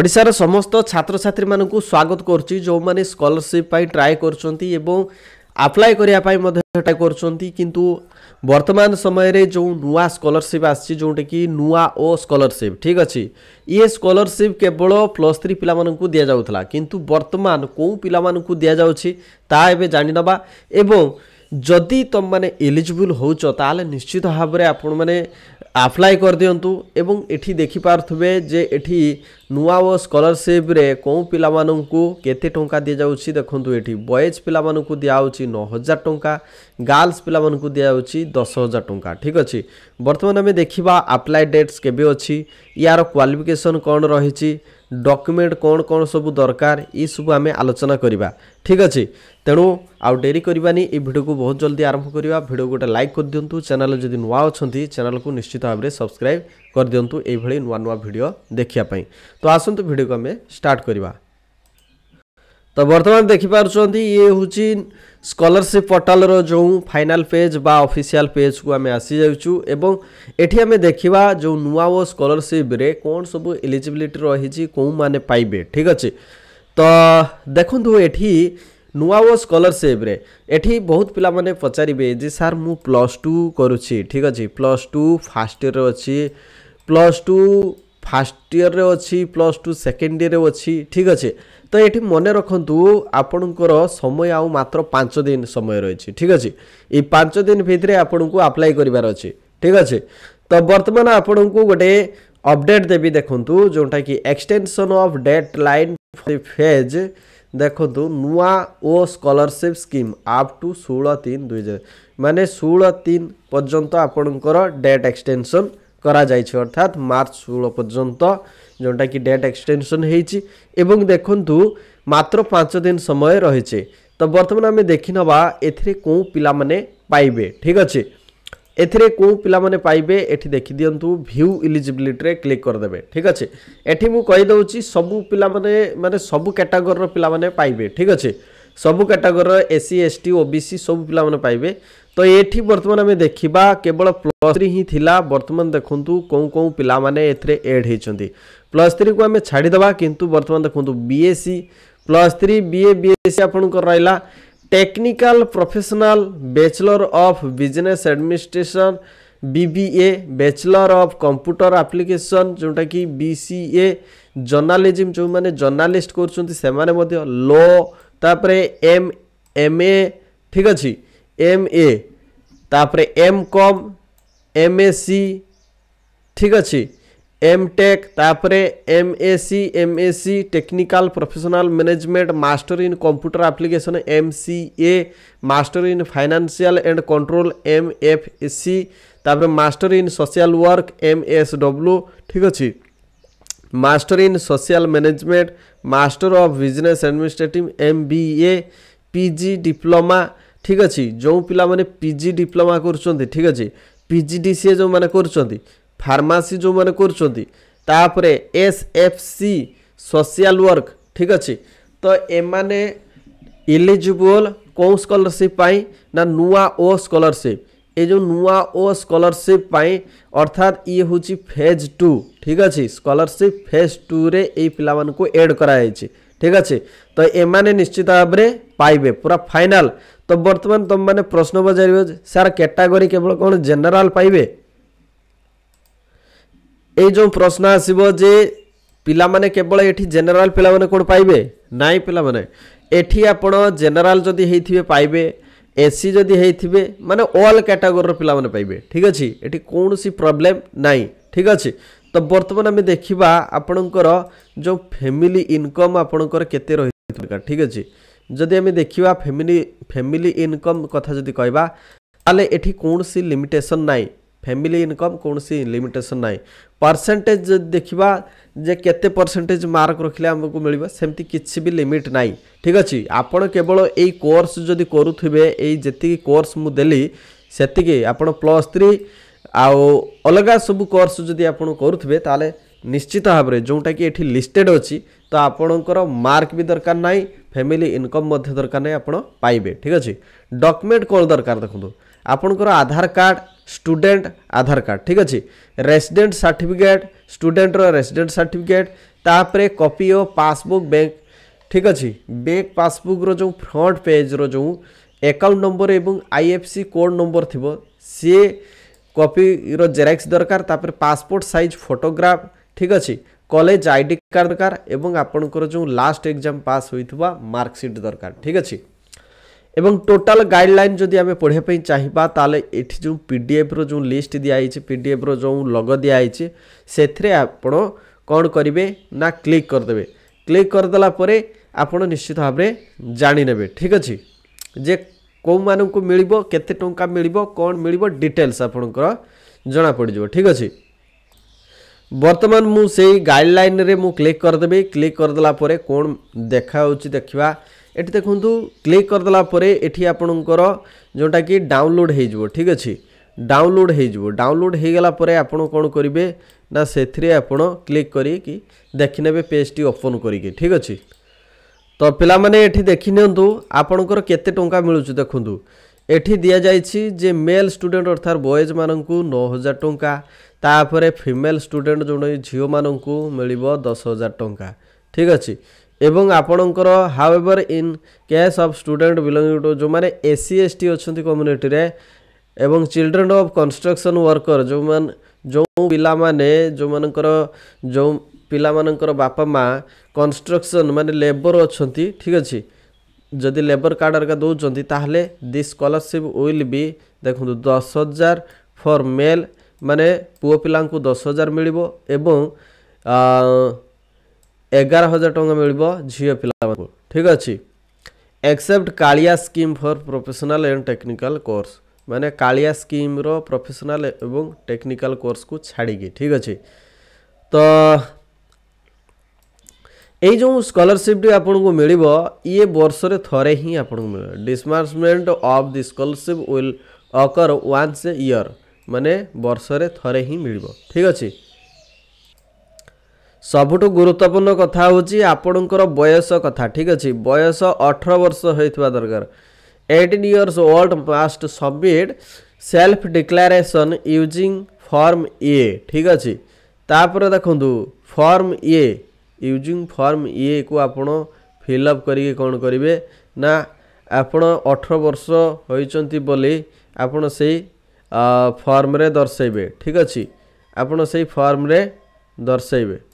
ଓଡ଼ିଶାର ସମସ୍ତ ଛାତ୍ରଛାତ୍ରୀମାନଙ୍କୁ ସ୍ୱାଗତ କରୁଛି ଯେଉଁମାନେ ସ୍କଲରସିପ୍ ପାଇଁ ଟ୍ରାଏ କରୁଛନ୍ତି ଏବଂ ଆପ୍ଲାଏ କରିବା ପାଇଁ ମଧ୍ୟ ଟ୍ରାଏ କରୁଛନ୍ତି କିନ୍ତୁ ବର୍ତ୍ତମାନ ସମୟରେ ଯେଉଁ ନୂଆ ସ୍କଲରସିପ୍ ଆସିଛି ଯେଉଁଟାକି ନୂଆ ଓ ସ୍କଲରସିପ୍ ଠିକ୍ ଅଛି ଇଏ ସ୍କଲରସିପ୍ କେବଳ ପ୍ଲସ୍ ଥ୍ରୀ ପିଲାମାନଙ୍କୁ ଦିଆଯାଉଥିଲା କିନ୍ତୁ ବର୍ତ୍ତମାନ କେଉଁ ପିଲାମାନଙ୍କୁ ଦିଆଯାଉଛି ତାହା ଏବେ ଜାଣିନେବା ଏବଂ ଯଦି ତୁମମାନେ ଏଲିଜିବୁଲ୍ ହେଉଛ ତାହେଲେ ନିଶ୍ଚିତ ଭାବରେ ଆପଣମାନେ ଆପ୍ଲାଏ କରିଦିଅନ୍ତୁ ଏବଂ ଏଠି ଦେଖିପାରୁଥିବେ ଯେ ଏଠି ନୂଆ ଓ ସ୍କଲରସିପ୍ରେ କେଉଁ ପିଲାମାନଙ୍କୁ କେତେ ଟଙ୍କା ଦିଆଯାଉଛି ଦେଖନ୍ତୁ ଏଠି ବଏଜ୍ ପିଲାମାନଙ୍କୁ ଦିଆହେଉଛି ନଅ ହଜାର ଟଙ୍କା ଗାର୍ଲସ୍ ପିଲାମାନଙ୍କୁ ଦିଆଯାଉଛି ଦଶ ହଜାର ଟଙ୍କା ଠିକ୍ ଅଛି ବର୍ତ୍ତମାନ ଆମେ ଦେଖିବା ଆପ୍ଲାଏ ଡେଟ୍ସ କେବେ ଅଛି ଏହାର କ୍ୱାଲିଫିକେସନ୍ କ'ଣ ରହିଛି डॉक्यूमेंट कौन कौन सब दरकार युव आम आलोचना करवा ठीक अच्छे तेणु आउ डेरी करवानी भिड को बहुत जल्दी आरंभ करवा भिड गोटे लाइक कर दिंतु चैनल जब नुआ अच्छा चैनल को निश्चित भाव में सब्सक्राइब कर दिंतु यही नुआ नुआ भिड देखापी तो आसतु भिड को आम स्टार्ट करवा ତ ବର୍ତ୍ତମାନ ଦେଖିପାରୁଛନ୍ତି ଇଏ ହେଉଛି ସ୍କଲରସିପ୍ ପୋର୍ଟାଲର ଯେଉଁ ଫାଇନାଲ୍ ପେଜ୍ ବା ଅଫିସିଆଲ୍ ପେଜ୍କୁ ଆମେ ଆସିଯାଉଛୁ ଏବଂ ଏଠି ଆମେ ଦେଖିବା ଯେଉଁ ନୂଆ ଓ ସ୍କଲରସିପ୍ରେ କ'ଣ ସବୁ ଏଲିଜିବିଲିଟି ରହିଛି କେଉଁମାନେ ପାଇବେ ଠିକ୍ ଅଛି ତ ଦେଖନ୍ତୁ ଏଠି ନୂଆ ଓ ସ୍କଲରସିପ୍ରେ ଏଠି ବହୁତ ପିଲାମାନେ ପଚାରିବେ ଯେ ସାର୍ ମୁଁ ପ୍ଲସ୍ ଟୁ କରୁଛି ଠିକ୍ ଅଛି ପ୍ଲସ୍ ଟୁ ଫାର୍ଷ୍ଟ ଇୟର୍ରେ ଅଛି ପ୍ଲସ୍ ଟୁ ଫାର୍ଷ୍ଟ ଇୟର୍ରେ ଅଛି ପ୍ଲସ୍ ଟୁ ସେକେଣ୍ଡ ଇୟର୍ରେ ଅଛି ଠିକ୍ ଅଛି ତ ଏଠି ମନେ ରଖନ୍ତୁ ଆପଣଙ୍କର ସମୟ ଆଉ ମାତ୍ର ପାଞ୍ଚ ଦିନ ସମୟ ରହିଛି ଠିକ୍ ଅଛି ଏଇ ପାଞ୍ଚ ଦିନ ଭିତରେ ଆପଣଙ୍କୁ ଆପ୍ଲାଏ କରିବାର ଅଛି ଠିକ୍ ଅଛି ତ ବର୍ତ୍ତମାନ ଆପଣଙ୍କୁ ଗୋଟେ ଅପଡେଟ୍ ଦେବି ଦେଖନ୍ତୁ ଯେଉଁଟାକି extension of date line phase ଦେଖନ୍ତୁ ନୂଆ ଓ ସ୍କଲରସିପ୍ ସ୍କିମ୍ ଆପ୍ ଟୁ ଷୋହଳ ତିନି ଦୁଇ ହଜାର ମାନେ ଷୋହଳ ତିନି ପର୍ଯ୍ୟନ୍ତ ଆପଣଙ୍କର ଡେଟ୍ ଏକ୍ସଟେନସନ୍ କରାଯାଇଛି ଅର୍ଥାତ୍ ମାର୍ଚ୍ଚ ଷୋହଳ ପର୍ଯ୍ୟନ୍ତ ଯେଉଁଟାକି ଡେଟ୍ ଏକ୍ସଟେନସନ୍ ହେଇଛି ଏବଂ ଦେଖନ୍ତୁ ମାତ୍ର ପାଞ୍ଚ ଦିନ ସମୟ ରହିଛି ତ ବର୍ତ୍ତମାନ ଆମେ ଦେଖିନେବା ଏଥିରେ କେଉଁ ପିଲାମାନେ ପାଇବେ ଠିକ୍ ଅଛି ଏଥିରେ କେଉଁ ପିଲାମାନେ ପାଇବେ ଏଠି ଦେଖିଦିଅନ୍ତୁ ଭ୍ୟୁ ଇଲିଜିବିଲିଟିରେ କ୍ଲିକ୍ କରିଦେବେ ଠିକ୍ ଅଛି ଏଠି ମୁଁ କହିଦେଉଛି ସବୁ ପିଲାମାନେ ମାନେ ସବୁ କ୍ୟାଟାଗୋରିର ପିଲାମାନେ ପାଇବେ ଠିକ୍ ଅଛି ସବୁ କାଟାଗୋରୀର ଏସ୍ସି ଏସ୍ଟି ଓବିସି ସବୁ ପିଲାମାନେ ପାଇବେ ତ ଏଠି ବର୍ତ୍ତମାନ ଆମେ ଦେଖିବା କେବଳ ପ୍ଲସ୍ ଥ୍ରୀ ହିଁ ଥିଲା ବର୍ତ୍ତମାନ ଦେଖନ୍ତୁ କେଉଁ କେଉଁ ପିଲାମାନେ ଏଥିରେ ଏଡ଼୍ ହେଇଛନ୍ତି ପ୍ଲସ୍ ଥ୍ରୀକୁ ଆମେ ଛାଡ଼ିଦେବା କିନ୍ତୁ ବର୍ତ୍ତମାନ ଦେଖନ୍ତୁ BSc plus three BA BSc ଆପଣଙ୍କର ରହିଲା technical professional bachelor of business administration BBA bachelor of computer application जोटा कि बीसीए जर्नालीजम जो मैंने जर्नालीस्ट कर लॉ তাপরে এম এম এ ঠিক আছে এম এ তাপরে M com M A C ঠিক আছে এম টেক তাপরে M A C M A C technical professional management master in computer application M C A master in financial and control M F C তাপরে master in social work M S W ঠিক আছে master in social management master of business administrative M B A P G diploma ଠିକ୍ ଅଛି ଯେଉଁ ପିଲାମାନେ P G diploma କରୁଛନ୍ତି ଠିକ୍ ଅଛି ପି ଜି ଡି ସିଏ ଯେଉଁମାନେ କରୁଛନ୍ତି ଫାର୍ମାସି ଯେଉଁମାନେ କରୁଛନ୍ତି ତାପରେ S F C social work ଠିକ୍ ଅଛି ତ ଏମାନେ ଇଲିଜିବୁଲ୍ କେଉଁ ସ୍କଲାରସିପ୍ ପାଇଁ ନା ନୂଆ ଓ ସ୍କଲାରସିପ୍ ଏ ଯେଉଁ ନୂଆ ଓ ସ୍କଲରସିପ୍ ପାଇଁ ଅର୍ଥାତ୍ ଇଏ ହେଉଛି ଫେଜ୍ ଟୁ ଠିକ୍ ଅଛି ସ୍କଲରସିପ୍ ଫେଜ୍ ଟୁରେ ଏଇ ପିଲାମାନଙ୍କୁ ଏଡ଼୍ କରାଯାଇଛି ଠିକ୍ ଅଛି ତ ଏମାନେ ନିଶ୍ଚିତ ଭାବରେ ପାଇବେ ପୁରା ଫାଇନାଲ୍ ତ ବର୍ତ୍ତମାନ ତୁମମାନେ ପ୍ରଶ୍ନ ପଚାରିବ ସାର୍ କ୍ୟାଟାଗୋରୀ କେବଳ କ'ଣ ଜେନେରାଲ୍ ପାଇବେ ଏଇ ଯେଉଁ ପ୍ରଶ୍ନ ଆସିବ ଯେ ପିଲାମାନେ କେବଳ ଏଠି ଜେନେରାଲ୍ ପିଲାମାନେ କ'ଣ ପାଇବେ ନାଇଁ ପିଲାମାନେ ଏଠି ଆପଣ ଜେନେରାଲ୍ ଯଦି ହେଇଥିବେ ପାଇବେ এসি যদি হয়েছে মানে অল ক্যাটাগোরির পিলা মানে পাইবে ঠিক আছে এটি কৌশি প্রোবলেম নাই ঠিক আছে তো বর্তমান আমি দেখিবা আপনার যে ফ্যামিলি ইনকম আপনার কেতে রয়েছে দরকার ঠিক আছে যদি আমি দেখিবা ফ্যামিলি ফ্যামিলি ইনকম কথা যদি কইবা তাহলে এটি কৌশি লিমিটেসন নাই फैमिली इनकम कौन लिमिटेसन ना परसेंटेज देखा जे के परसेंटेज मार्क रखिले आमको मिल सेमती किसी भी लिमिट ना ठीक अच्छे आपड़ केवल यही कोर्स जदि करुवे ये कोर्स मुझे से आप प्लस थ्री आउ अलग सब कोर्स जदि आप करेंगे तेल निश्चित भाव में जोटा कि ये लिस्टेड अच्छी तो आपणकर मार्क भी दरकार ना फैमिली इनकम दरकार ना आप ठीक अच्छे डकुमेंट कौन दरकार देखो ଆପଣଙ୍କର Aadhaar card student Aadhaar card ଠିକ୍ ଅଛି ରେସିଡେଣ୍ଟ ସାର୍ଟିଫିକେଟ୍ ଷ୍ଟୁଡେଣ୍ଟର ରେସିଡେଣ୍ଟ ସାର୍ଟିଫିକେଟ୍ ତାପରେ କପି ଓ ପାସବୁକ୍ ବ୍ୟାଙ୍କ ଠିକ୍ ଅଛି ବ୍ୟାଙ୍କ ପାସବୁକ୍ର ଯେଉଁ ଫ୍ରଣ୍ଟ ପେଜ୍ର ଯେଉଁ ଆକାଉଣ୍ଟ ନମ୍ବର ଏବଂ ଆଇଏଫ୍ସି କୋଡ଼୍ ନମ୍ବର ଥିବ ସିଏ କପିର ଜେରାକ୍ସ ଦରକାର ତାପରେ ପାସପୋର୍ଟ ସାଇଜ୍ ଫଟୋଗ୍ରାଫ ଠିକ୍ ଅଛି କଲେଜ ଆଇ ଡି କାର୍ଡ଼ ଦରକାର ଏବଂ ଆପଣଙ୍କର ଯେଉଁ ଲାଷ୍ଟ ଏକ୍ଜାମ୍ ପାସ୍ ହୋଇଥିବା ମାର୍କସିଟ୍ ଦରକାର ଠିକ୍ ଅଛି এবং ଟୋଟାଲ ଗାଇଡ଼ଲାଇନ୍ ଯଦି ଆମେ ପଢ଼ିବା ପାଇଁ ଚାହିଁବା ତାହେଲେ ଏଠି ଯେଉଁ ପିଡ଼ିଏଫ୍ର ଯେଉଁ ଲିଷ୍ଟ ଦିଆହେଇଛି ପିଡ଼ିଏଫ୍ର ଯେଉଁ ଲଗ ଦିଆହେଇଛି ସେଥିରେ ଆପଣ କ'ଣ କରିବେ ନା କ୍ଲିକ୍ କରିଦେବେ କ୍ଲିକ୍ କରିଦେଲା ପରେ ଆପଣ ନିଶ୍ଚିତ ଭାବରେ ଜାଣିନେବେ ଠିକ୍ ଅଛି ଯେ କେଉଁମାନଙ୍କୁ ମିଳିବ କେତେ ଟଙ୍କା ମିଳିବ କ'ଣ ମିଳିବ ଡିଟେଲ୍ସ ଆପଣଙ୍କର ଜଣାପଡ଼ିଯିବ ଠିକ୍ ଅଛି ବର୍ତ୍ତମାନ ମୁଁ ସେଇ ଗାଇଡ଼ଲାଇନ୍ରେ ମୁଁ କ୍ଲିକ୍ କରିଦେବି କ୍ଲିକ୍ କରିଦେଲା ପରେ କ'ଣ ଦେଖାହେଉଛି ଦେଖିବା এটি দেখুন ক্লিক করেদেলা পরে এটি আপনার যেটা কি ডাউনলোড হয়ে যাব ঠিক আছে ডাউনলোড হয়ে যাব ডাউনলোড হয়ে গলা পরে আপনার কোণ করবে না সেথিরে আপনার ক্লিক করি কি দেখি নেবে পেজটি ওপন করিকি ঠিক আছে তো পিলামানে এটি দেখি নিয়ন্তু আপনার কেতে টঙ্কা মিলুচি দেখুন এটি দিয়া যাইছি যে মেল স্টুডেন্ট অর্থাৎ বয়েজ মানুষ নয় হাজার টঙ্কা তাপরে ফিমেল স্টুডেন্ট যে ঝিও মানুষ মিলব দশ হাজার টঙ্কা ঠিক আছে ଏବଂ ଆପଣଙ୍କର however in case of student belonging to ଯେଉଁମାନେ ଏସ୍ ସି ଏସ୍ ଟି ଅଛନ୍ତି କମ୍ୟୁନିଟିରେ ଏବଂ ଚିଲଡ୍ରେନ୍ ଅଫ୍ କନଷ୍ଟ୍ରକ୍ସନ୍ ୱାର୍କର ଯେଉଁମାନେ ଯେଉଁ ପିଲାମାନେ ଯେଉଁମାନଙ୍କର ଯେଉଁ ପିଲାମାନଙ୍କର ବାପା ମାଆ କନଷ୍ଟ୍ରକ୍ସନ୍ ମାନେ ଲେବର ଅଛନ୍ତି ଠିକ୍ ଅଛି ଯଦି ଲେବର କାର୍ଡ଼ ହେରିକା ଦେଉଛନ୍ତି ତାହେଲେ ଦି ସ୍କଲାରସିପ୍ ୱିଲ୍ ବି ଦେଖନ୍ତୁ ଦଶ ହଜାର ଫର୍ ମେଲ୍ ମାନେ ପୁଅ ପିଲାଙ୍କୁ ଦଶ ହଜାର ମିଳିବ ଏବଂ ଏଗାର ହଜାର ଟଙ୍କା ମିଳିବ ଝିଅ ପିଲାମାନଙ୍କୁ ଠିକ୍ ଅଛି except Kalia scheme for professional and technical course ମାନେ କାଳିଆ ସ୍କିମ୍ର ପ୍ରଫେସନାଲ୍ ଏବଂ ଟେକ୍ନିକାଲ୍ କୋର୍ସକୁ ଛାଡ଼ିକି ଠିକ୍ ଅଛି ତ ଏଇ ଯେଉଁ ସ୍କଲାରସିପ୍ଟି ଆପଣଙ୍କୁ ମିଳିବ ଇଏ ବର୍ଷରେ ଥରେ ହିଁ ଆପଣଙ୍କୁ ମିଳିବ disbursement of the scholarship will occur once a year ମାନେ ବର୍ଷରେ ଥରେ ହିଁ ମିଳିବ ଠିକ୍ ଅଛି ସବୁଠୁ ଗୁରୁତ୍ୱପୂର୍ଣ୍ଣ କଥା ହେଉଛି ଆପଣଙ୍କର ବୟସ କଥା ଠିକ୍ ଅଛି ବୟସ ଅଠର ବର୍ଷ ହୋଇଥିବା ଦରକାର eighteen years old must submit self declaration using form E ଠିକ୍ ଅଛି ତାପରେ ଦେଖନ୍ତୁ ଫର୍ମ ଇଏ ୟୁଜିଂ ଫର୍ମ ଇଏକୁ ଆପଣ ଫିଲ୍ଅପ୍ କରିକି କ'ଣ କରିବେ ନା ଆପଣ ଅଠର ବର୍ଷ ହୋଇଛନ୍ତି ବୋଲି ଆପଣ ସେଇ ଫର୍ମରେ ଦର୍ଶାଇବେ ଠିକ୍ ଅଛି ଆପଣ ସେଇ ଫର୍ମରେ ଦର୍ଶାଇବେ